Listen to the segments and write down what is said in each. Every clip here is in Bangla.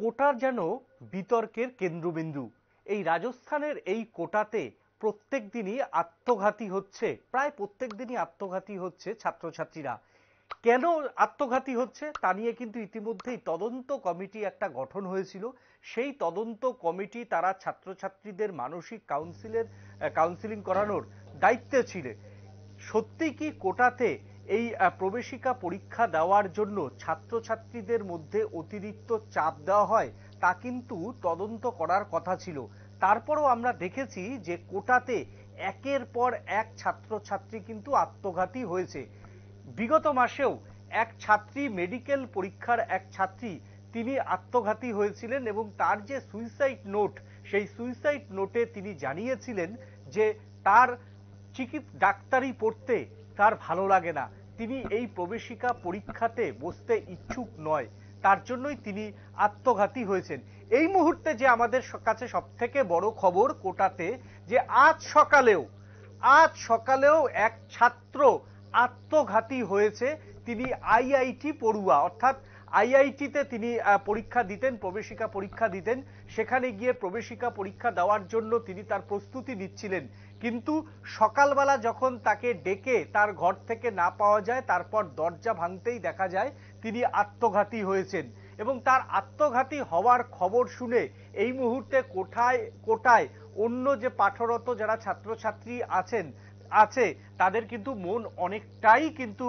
কোটার যেন বিতর্কের কেন্দ্রবিন্দু এই রাজস্থানের এই কোটাতে প্রত্যেক দিনই আত্মঘাতী হচ্ছে প্রায় প্রত্যেক দিনই আত্মঘাতী হচ্ছে ছাত্রছাত্রীরা কেন আত্মঘাতী হচ্ছে তা নিয়ে কিন্তু ইতিমধ্যেই তদন্ত কমিটি একটা গঠন হয়েছিল সেই তদন্ত কমিটি তারা ছাত্রছাত্রীদের মানসিক কাউন্সিলের কাউন্সিলিং করানোর দায়িত্বে ছিল সত্যি কি কোটাতে এই প্রবেশিকা পরীক্ষা দেওয়ার জন্য ছাত্রছাত্রীদের মধ্যে অতিরিক্ত চাপ দেওয়া হয় তা কিন্তু তদন্ত করার কথা ছিল তারপরও আমরা দেখেছি যে কোটাতে একের পর এক ছাত্রছাত্রী কিন্তু আত্মঘাতী হয়েছে বিগত মাসেও এক ছাত্রী মেডিকেল পরীক্ষার এক ছাত্রী তিনি আত্মঘাতী হয়েছিলেন এবং তার যে সুইসাইড নোট সেই সুইসাইড নোটে তিনি জানিয়েছিলেন যে তার চিকিৎ ডাক্তারি পড়তে তার ভালো লাগে না তিনি এই প্রবেশিকা পরীক্ষাতে বসতে ইচ্ছুক নয় তার জন্যই তিনি আত্মঘাতী হয়েছেন এই মুহূর্তে যে আমাদের কাছে সব থেকে বড় খবর কোটাতে যে আজ সকালেও আজ সকালেও এক ছাত্র আত্মঘাতী হয়েছে তিনি আইআইটি পড়ুয়া অর্থাৎ আইআইটিতে তিনি পরীক্ষা দিতেন প্রবেশিকা পরীক্ষা দিতেন সেখানে গিয়ে প্রবেশিকা পরীক্ষা দেওয়ার জন্য তিনি তার প্রস্তুতি নিচ্ছিলেন কিন্তু সকালবেলা যখন তাকে ডেকে তার ঘর থেকে না পাওয়া যায় তারপর দরজা ভাঙতেই দেখা যায় তিনি আত্মঘাতী হয়েছেন এবং তার আত্মঘাতী হওয়ার খবর শুনে এই মুহূর্তে কোঠায় কোটায় অন্য যে পাঠরত যারা ছাত্রছাত্রী আছেন আছে তাদের কিন্তু মন অনেকটাই কিন্তু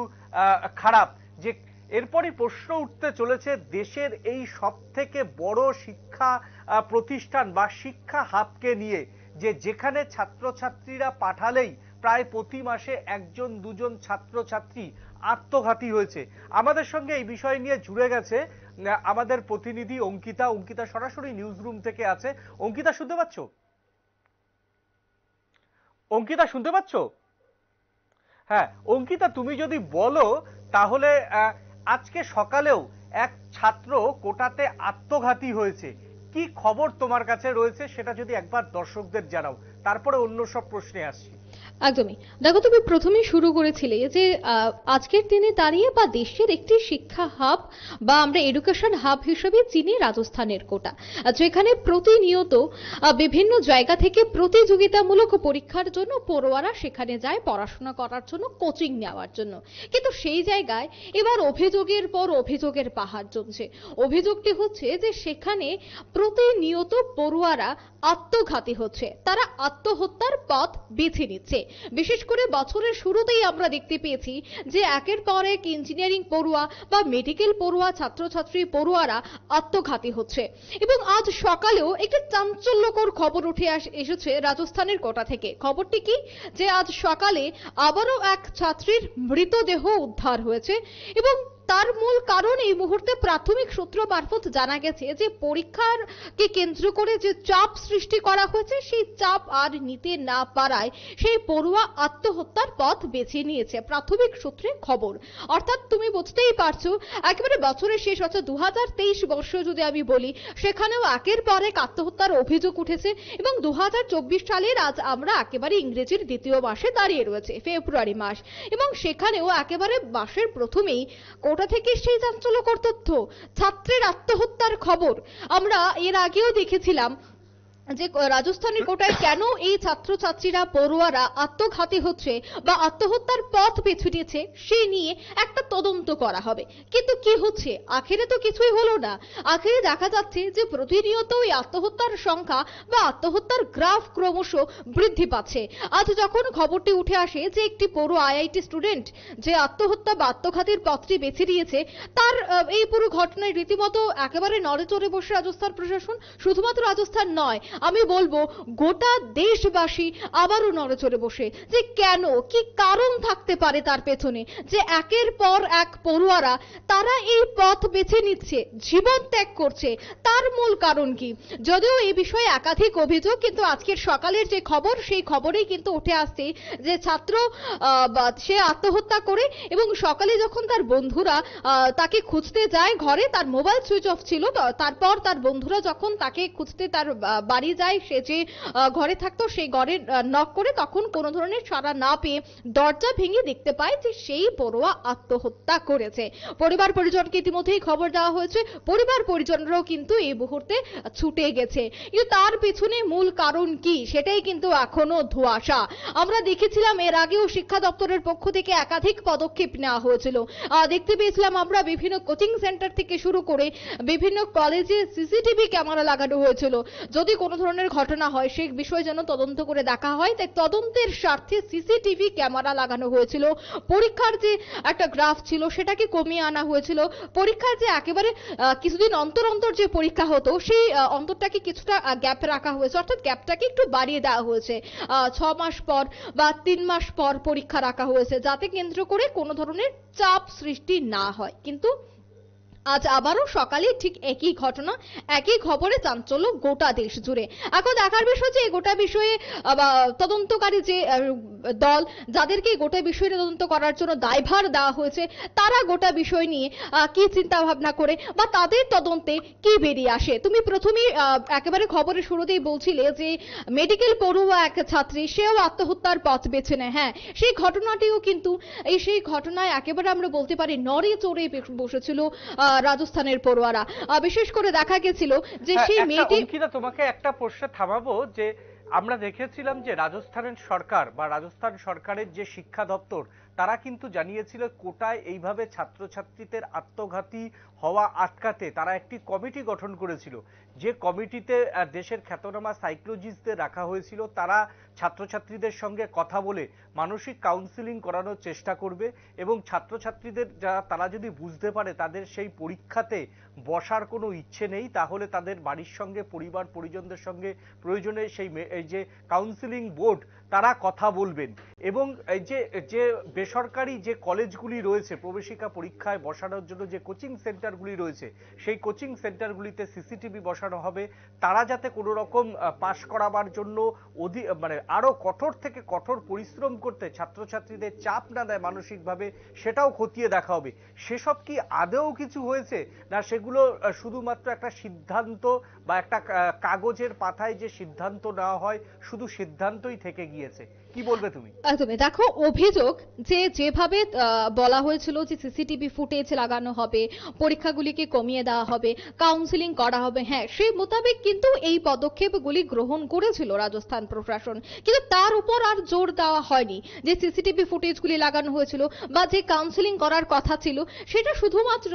খারাপ যে এরপরই প্রশ্ন উঠতে চলেছে দেশের এই সব থেকে বড় শিক্ষা প্রতিষ্ঠান বা শিক্ষা হাবকে নিয়ে যে যেখানে ছাত্রছাত্রীরা পাঠালেই প্রায় প্রতি মাসে একজন দুজন ছাত্রছাত্রী আত্মঘাতী হয়েছে আমাদের সঙ্গে এই বিষয় নিয়ে জুড়ে গেছে আমাদের প্রতিনিধি অঙ্কিতা অঙ্কিতা সরাসরি নিউজ রুম থেকে আছে অঙ্কিতা শুনতে পাচ্ছ অঙ্কিতা শুনতে পাচ্ছ হ্যাঁ অঙ্কিতা তুমি যদি বলো তাহলে আজকে সকালেও এক ছাত্র কোটাতে আত্মঘাতী হয়েছে কি খবর তোমার কাছে রয়েছে সেটা যদি একবার দর্শকদের জানাও তারপরে অন্য সব প্রশ্নে আসছি একদমই দেখো তুমি প্রথমে শুরু করেছিলে যে আজকের দিনে দাঁড়িয়ে বা দেশের একটি শিক্ষা হাব বা আমরা এডুকেশন হাব হিসেবে চিনি রাজস্থানের কোটা যেখানে আচ্ছা, প্রতিনিয়ত বিভিন্ন জায়গা থেকে প্রতিযোগিতামূলক পরীক্ষার জন্য পড়ুয়ারা সেখানে যায় পড়াশোনা করার জন্য কোচিং নেওয়ার জন্য কিন্তু সেই জায়গায় এবার অভিযোগের পর অভিযোগের পাহাড় জমছে অভিযোগটি হচ্ছে যে সেখানে প্রতিনিয়ত পড়ুয়ারা আত্মঘাতী হচ্ছে তারা আত্মহত্যার পথ বেছে নিচ্ছে হচ্ছে বিশেষ করে বছরের শুরুতেই আমরা দেখতে পেয়েছি যে একের পর এক ইঞ্জিনিয়ারিং পড়ুয়া বা মেডিকেল পড়ুয়া ছাত্রছাত্রী পড়ুয়ারা আত্মঘাতী হচ্ছে এবং আজ সকালেও একটি চাঞ্চল্যকর খবর উঠে আস এসেছে রাজস্থানের কোটা থেকে খবরটি কি যে আজ সকালে আবারও এক ছাত্রীর মৃতদেহ উদ্ধার হয়েছে এবং তার মূল কারণ এই মুহূর্তে প্রাথমিক সূত্র মারফত জানা গেছে যে পরীক্ষার কে কেন্দ্র করে যে চাপ সৃষ্টি করা হয়েছে সেই চাপ আর নিতে না পারায় সেই পড়ুয়া আত্মহত্যার পথ বেছে নিয়েছে প্রাথমিক সূত্রে খবর অর্থাৎ তুমি বুঝতেই পারছো একেবারে বছরের শেষ অর্থাৎ দু বর্ষ যদি আমি বলি সেখানেও একের পর এক আত্মহত্যার অভিযোগ উঠেছে এবং দু সালের আজ আমরা একেবারে ইংরেজির দ্বিতীয় মাসে দাঁড়িয়ে রয়েছে ফেব্রুয়ারি মাস এবং সেখানেও একেবারে মাসের প্রথমেই ওটা থেকে সেই চাঞ্চল্যকর তথ্য ছাত্রের আত্মহত্যার খবর আমরা এর আগেও দেখেছিলাম যে রাজস্থানের কোটায় কেন এই ছাত্রছাত্রীরা পড়ুয়ারা আত্মঘাতী হচ্ছে বা আত্মহত্যার পথ পেছু নিয়েছে সে নিয়ে একটা তদন্ত করা হবে কিন্তু কি হচ্ছে আখেরে তো কিছুই হলো না আখেরে দেখা যাচ্ছে যে প্রতিনিয়ত ওই আত্মহত্যার সংখ্যা বা আত্মহত্যার গ্রাফ ক্রমশ বৃদ্ধি পাচ্ছে আজ যখন খবরটি উঠে আসে যে একটি পড়ু আইআইটি স্টুডেন্ট যে আত্মহত্যা বা আত্মঘাতীর পথটি বেছে নিয়েছে তার এই পুরো ঘটনায় রীতিমতো একেবারে নড়ে চড়ে বসে রাজস্থান প্রশাসন শুধুমাত্র রাজস্থান নয় আমি বলবো গোটা দেশবাসী আবারও নড়চড়ে বসে যে কেন কি কারণ থাকতে পারে তার পেছনে যে একের পর এক পড়ুয়ারা তারা এই পথ বেছে নিচ্ছে জীবন ত্যাগ করছে তার মূল কারণ কি যদিও এই বিষয়ে একাধিক অভিযোগ কিন্তু আজকের সকালের যে খবর সেই খবরেই কিন্তু উঠে আসছে যে ছাত্র সে আত্মহত্যা করে এবং সকালে যখন তার বন্ধুরা তাকে খুঁজতে যায় ঘরে তার মোবাইল সুইচ অফ ছিল তারপর তার বন্ধুরা যখন তাকে খুঁজতে তার বাড়ি হারিয়ে যায় সে যে ঘরে থাকতো সেই ঘরে নক করে তখন কোনো ধরনের সাড়া না পেয়ে দরজা ভেঙে দেখতে পায় যে সেই পড়ুয়া আত্মহত্যা করেছে পরিবার পরিজনকে ইতিমধ্যেই খবর দেওয়া হয়েছে পরিবার পরিজনরাও কিন্তু এই মুহূর্তে ছুটে গেছে কিন্তু তার পেছনে মূল কারণ কি সেটাই কিন্তু এখনো ধোয়াশা আমরা দেখেছিলাম এর আগেও শিক্ষা দপ্তরের পক্ষ থেকে একাধিক পদক্ষেপ নেওয়া হয়েছিল দেখতে পেয়েছিলাম আমরা বিভিন্ন কোচিং সেন্টার থেকে শুরু করে বিভিন্ন কলেজে সিসিটিভি ক্যামেরা লাগানো হয়েছিল যদি কোন কোনো ধরনের ঘটনা হয় সেই বিষয়ে যেন তদন্ত করে দেখা হয় তাই তদন্তের স্বার্থে সিসিটিভি ক্যামেরা লাগানো হয়েছিল পরীক্ষার যে একটা গ্রাফ ছিল সেটাকে কমিয়ে আনা হয়েছিল পরীক্ষার যে একেবারে কিছুদিন অন্তর অন্তর যে পরীক্ষা হতো সেই অন্তরটাকে কিছুটা গ্যাপ রাখা হয়েছে অর্থাৎ গ্যাপটাকে একটু বাড়িয়ে দেওয়া হয়েছে ছ মাস পর বা তিন মাস পর পরীক্ষা রাখা হয়েছে যাতে কেন্দ্র করে কোনো ধরনের চাপ সৃষ্টি না হয় কিন্তু আজ আবারও সকালে ঠিক একই ঘটনা একই খবরে চাঞ্চল্য গোটা দেশ জুড়ে এখন দেখার বিষয় যে গোটা বিষয়ে তদন্তকারী যে দল যাদেরকে গোটা বিষয় তদন্ত করার জন্য দায়ভার দেওয়া হয়েছে তারা গোটা বিষয় নিয়ে কি চিন্তা ভাবনা করে বা তাদের তদন্তে কি বেরিয়ে আসে তুমি প্রথমে একেবারে খবরের শুরুতেই বলছিলে যে মেডিকেল পড়ুয়া এক ছাত্রী সেও আত্মহত্যার পথ বেছে নেয় হ্যাঁ সেই ঘটনাটিও কিন্তু এই সেই ঘটনায় একেবারে আমরা বলতে পারি নড়ে চড়ে বসেছিল আহ রাজস্থানের পড়ুয়ারা বিশেষ করে দেখা গেছিল যে হ্যাঁ, সেই মেয়েটি তোমাকে একটা প্রশ্নে থামাবো যে আমরা দেখেছিলাম যে রাজস্থানের সরকার বা রাজস্থান সরকারের যে শিক্ষা দপ্তর তারা কিন্তু জানিয়েছিল কোটায় এইভাবে ছাত্রছাত্রীদের আত্মঘাতী হওয়া আটকাতে তারা একটি কমিটি গঠন করেছিল যে কমিটিতে দেশের খ্যাতনামা সাইকোলজিস্টদের রাখা হয়েছিল তারা ছাত্রছাত্রীদের সঙ্গে কথা বলে মানসিক কাউন্সিলিং করানোর চেষ্টা করবে এবং ছাত্রছাত্রীদের যারা তারা যদি বুঝতে পারে তাদের সেই পরীক্ষাতে বসার কোনো ইচ্ছে নেই তাহলে তাদের বাড়ির সঙ্গে পরিবার পরিজনদের সঙ্গে প্রয়োজনে সেই এই যে কাউন্সিলিং বোর্ড তারা কথা বলবেন এবং যে যে বেসরকারি যে কলেজগুলি রয়েছে প্রবেশিকা পরীক্ষায় বসানোর জন্য যে কোচিং সেন্টারগুলি রয়েছে সেই কোচিং সেন্টারগুলিতে সিসিটিভি বসানো হবে তারা যাতে কোনো রকম পাশ করাবার জন্য অধি মানে আরও কঠোর থেকে কঠোর পরিশ্রম করতে ছাত্রছাত্রীদের চাপ না দেয় মানসিকভাবে সেটাও খতিয়ে দেখা হবে সেসব কি আদেও কিছু হয়েছে না সেগুলো শুধুমাত্র একটা সিদ্ধান্ত বা একটা কাগজের পাতায় যে সিদ্ধান্ত নেওয়া হয় শুধু সিদ্ধান্তই থেকে গিয়ে গিয়েছে কি বলবে তুমি একদমই দেখো অভিযোগ যে যেভাবে বলা হয়েছিল যে সিসিটিভি ফুটেজ লাগানো হবে পরীক্ষাগুলিকে কমিয়ে দেওয়া হবে কাউন্সিলিং করা হবে হ্যাঁ সেই মোতাবেক কিন্তু এই পদক্ষেপগুলি গ্রহণ করেছিল রাজস্থান প্রশাসন কিন্তু তার উপর আর জোর দেওয়া হয়নি যে সিসিটিভি ফুটেজগুলি লাগানো হয়েছিল বা যে কাউন্সিলিং করার কথা ছিল সেটা শুধুমাত্র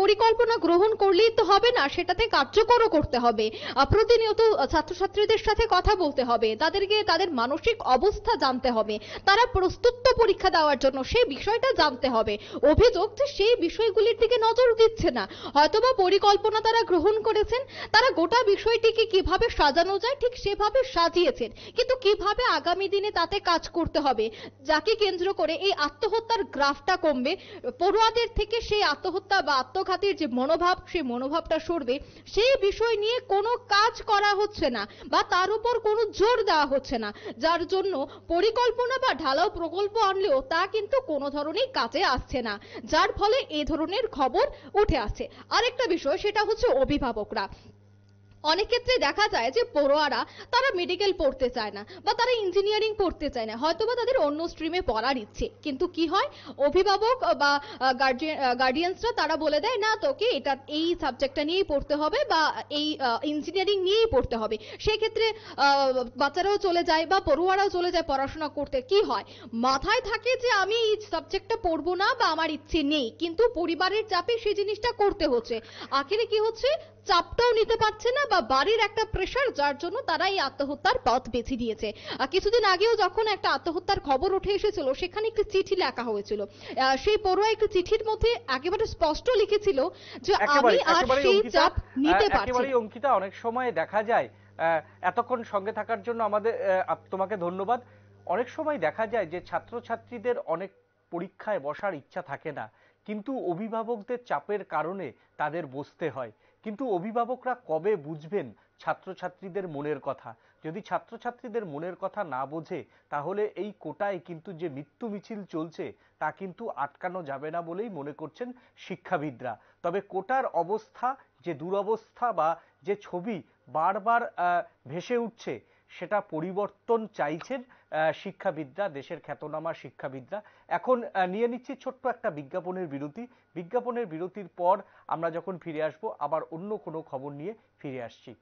পরিকল্পনা গ্রহণ করলেই তো হবে না সেটাতে কার্যকরও করতে হবে প্রতিনিয়ত ছাত্রছাত্রীদের সাথে কথা বলতে হবে তাদেরকে তাদের মানসিক অবস্থা জানতে হবে তারা প্রস্তুত পরীক্ষা দেওয়ার জন্য সেই বিষয়টা জানতে হবে অভিযোগ যে সেই বিষয়গুলির দিকে নজর দিচ্ছে না হয়তোবা পরিকল্পনা তারা গ্রহণ করেছেন তারা গোটা বিষয়টিকে কিভাবে সাজানো যায় ঠিক সেভাবে সাজিয়েছেন কিন্তু কিভাবে আগামী দিনে তাতে কাজ করতে হবে যাকে কেন্দ্র করে এই আত্মহত্যার গ্রাফটা কমবে পড়ুয়াদের থেকে সেই আত্মহত্যা বা আত্মঘাতীর যে মনোভাব সেই মনোভাবটা সরবে সেই বিষয় নিয়ে কোনো কাজ করা হচ্ছে না বা তার উপর কোনো জোর দেওয়া হচ্ছে না যার জন্য পরিকল্পনা বা ঢালাও প্রকল্প আনলেও তা কিন্তু কোনো ধরনের কাজে আসছে না যার ফলে এ ধরনের খবর উঠে আসছে আরেকটা বিষয় সেটা হচ্ছে অভিভাবকরা অনেক ক্ষেত্রে দেখা যায় যে পড়োয়ারা তারা মেডিকেল পড়তে চায় না বা তারা ইঞ্জিনিয়ারিং পড়তে চায় না হয়তো বা তাদের অন্য স্ট্রিমে পড়ার ইচ্ছে কিন্তু কি হয় অভিভাবক বা গার্ডিয়ানসরা তারা বলে দেয় না তোকে এটা এই সাবজেক্টটা নিয়েই পড়তে হবে বা এই ইঞ্জিনিয়ারিং নিয়েই পড়তে হবে সেক্ষেত্রে বাচ্চারাও চলে যায় বা পড়ুয়ারাও চলে যায় পড়াশোনা করতে কি হয় মাথায় থাকে যে আমি এই সাবজেক্টটা পড়বো না বা আমার ইচ্ছে নেই কিন্তু পরিবারের চাপে সেই জিনিসটা করতে হচ্ছে আখেরে কি হচ্ছে চাপটাও নিতে পারছে না বা বাড়ির একটা প্রেশার যার জন্য তারা এই আত্মহত্যার পথ বেছে দিয়েছে কিছুদিন আগেও যখন একটা আত্মহত্যার খবর উঠে এসেছিল সেখানে একটি চিঠি লেখা হয়েছিল সেই পড়ুয়া একটি চিঠির মধ্যে একেবারে স্পষ্ট লিখেছিল যে আমি আর সেই চাপ নিতে পারছি অঙ্কিতা অনেক সময় দেখা যায় এতক্ষণ সঙ্গে থাকার জন্য আমাদের তোমাকে ধন্যবাদ অনেক সময় দেখা যায় যে ছাত্রছাত্রীদের অনেক পরীক্ষায় বসার ইচ্ছা থাকে না কিন্তু অভিভাবকদের চাপের কারণে তাদের বসতে হয় কিন্তু অভিভাবকরা কবে বুঝবেন ছাত্রছাত্রীদের মনের কথা যদি ছাত্রছাত্রীদের মনের কথা না বোঝে তাহলে এই কোটায় কিন্তু যে মৃত্যু মিছিল চলছে তা কিন্তু আটকানো যাবে না বলেই মনে করছেন শিক্ষাবিদরা তবে কোটার অবস্থা যে দুরবস্থা বা যে ছবি বারবার ভেসে উঠছে সেটা পরিবর্তন চাইছেন শিক্ষাবিদরা দেশের খ্যাতনামা শিক্ষাবিদরা এখন নিয়ে নিচ্ছি ছোট্ট একটা বিজ্ঞাপনের বিরতি বিজ্ঞাপনের বিরতির পর আমরা যখন ফিরে আসব আবার অন্য কোনো খবর নিয়ে ফিরে আসছি